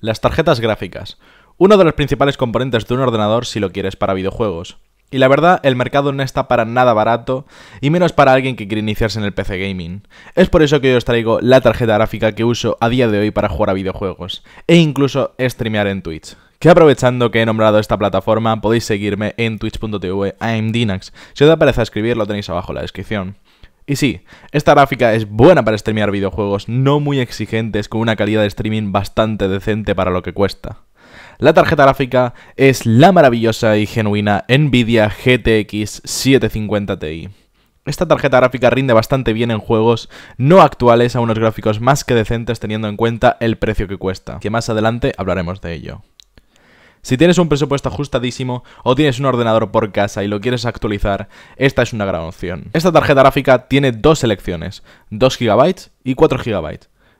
Las tarjetas gráficas. Uno de los principales componentes de un ordenador si lo quieres para videojuegos. Y la verdad, el mercado no está para nada barato, y menos para alguien que quiere iniciarse en el PC gaming. Es por eso que yo os traigo la tarjeta gráfica que uso a día de hoy para jugar a videojuegos, e incluso streamear en Twitch. Que aprovechando que he nombrado esta plataforma, podéis seguirme en twitch.tv Dinax, Si os da pereza escribir, lo tenéis abajo en la descripción. Y sí, esta gráfica es buena para streamear videojuegos no muy exigentes con una calidad de streaming bastante decente para lo que cuesta. La tarjeta gráfica es la maravillosa y genuina Nvidia GTX 750 Ti. Esta tarjeta gráfica rinde bastante bien en juegos no actuales a unos gráficos más que decentes teniendo en cuenta el precio que cuesta, que más adelante hablaremos de ello. Si tienes un presupuesto ajustadísimo o tienes un ordenador por casa y lo quieres actualizar, esta es una gran opción. Esta tarjeta gráfica tiene dos selecciones, 2 GB y 4 GB.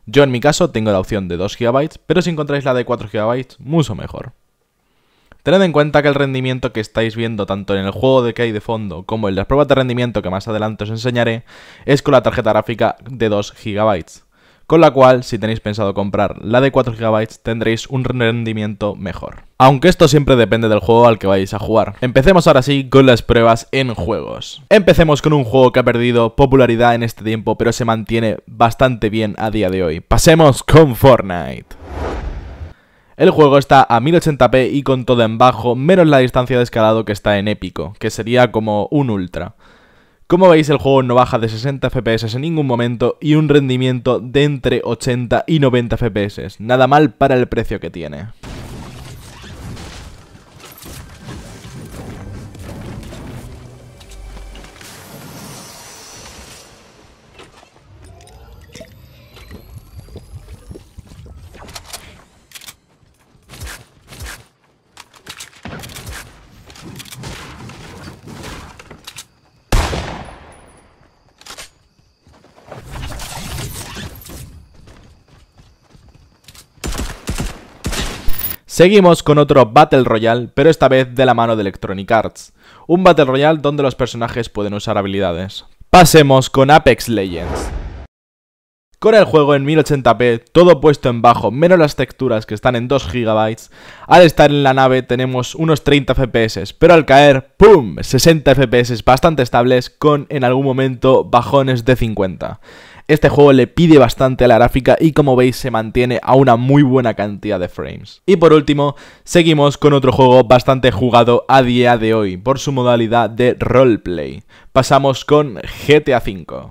Yo en mi caso tengo la opción de 2 GB, pero si encontráis la de 4 GB, mucho mejor. Tened en cuenta que el rendimiento que estáis viendo tanto en el juego de que hay de fondo como en las pruebas de rendimiento que más adelante os enseñaré es con la tarjeta gráfica de 2 GB con la cual si tenéis pensado comprar la de 4 GB tendréis un rendimiento mejor. Aunque esto siempre depende del juego al que vais a jugar. Empecemos ahora sí con las pruebas en juegos. Empecemos con un juego que ha perdido popularidad en este tiempo pero se mantiene bastante bien a día de hoy. Pasemos con Fortnite. El juego está a 1080p y con todo en bajo, menos la distancia de escalado que está en épico, que sería como un ultra. Como veis, el juego no baja de 60 FPS en ningún momento y un rendimiento de entre 80 y 90 FPS. Nada mal para el precio que tiene. Seguimos con otro Battle Royale, pero esta vez de la mano de Electronic Arts. Un Battle Royale donde los personajes pueden usar habilidades. Pasemos con Apex Legends. Con el juego en 1080p, todo puesto en bajo, menos las texturas que están en 2 GB, al estar en la nave tenemos unos 30 FPS, pero al caer, ¡pum! 60 FPS bastante estables con en algún momento bajones de 50. Este juego le pide bastante a la gráfica y como veis se mantiene a una muy buena cantidad de frames. Y por último, seguimos con otro juego bastante jugado a día de hoy por su modalidad de roleplay. Pasamos con GTA V.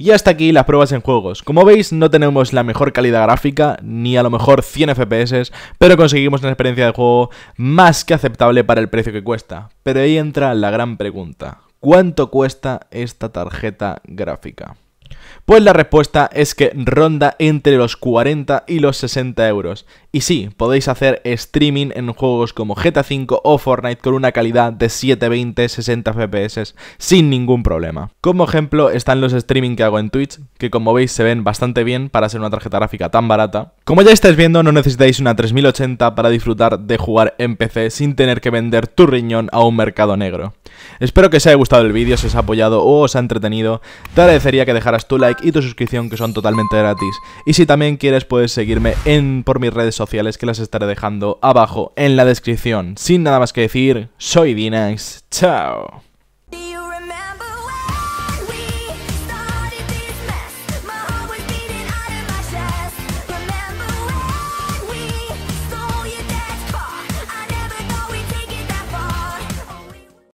Y hasta aquí las pruebas en juegos. Como veis, no tenemos la mejor calidad gráfica, ni a lo mejor 100 FPS, pero conseguimos una experiencia de juego más que aceptable para el precio que cuesta. Pero ahí entra la gran pregunta. ¿Cuánto cuesta esta tarjeta gráfica? Pues la respuesta es que ronda entre los 40 y los 60 euros. Y sí, podéis hacer streaming en juegos como GTA V o Fortnite con una calidad de 720, 60 FPS sin ningún problema. Como ejemplo están los streaming que hago en Twitch, que como veis se ven bastante bien para ser una tarjeta gráfica tan barata. Como ya estáis viendo, no necesitáis una 3080 para disfrutar de jugar en PC sin tener que vender tu riñón a un mercado negro. Espero que os haya gustado el vídeo, si os ha apoyado o os ha entretenido. Te agradecería que dejaras tu like y tu suscripción que son totalmente gratis. Y si también quieres puedes seguirme en, por mis redes sociales que las estaré dejando abajo en la descripción. Sin nada más que decir, soy Dinax, chao.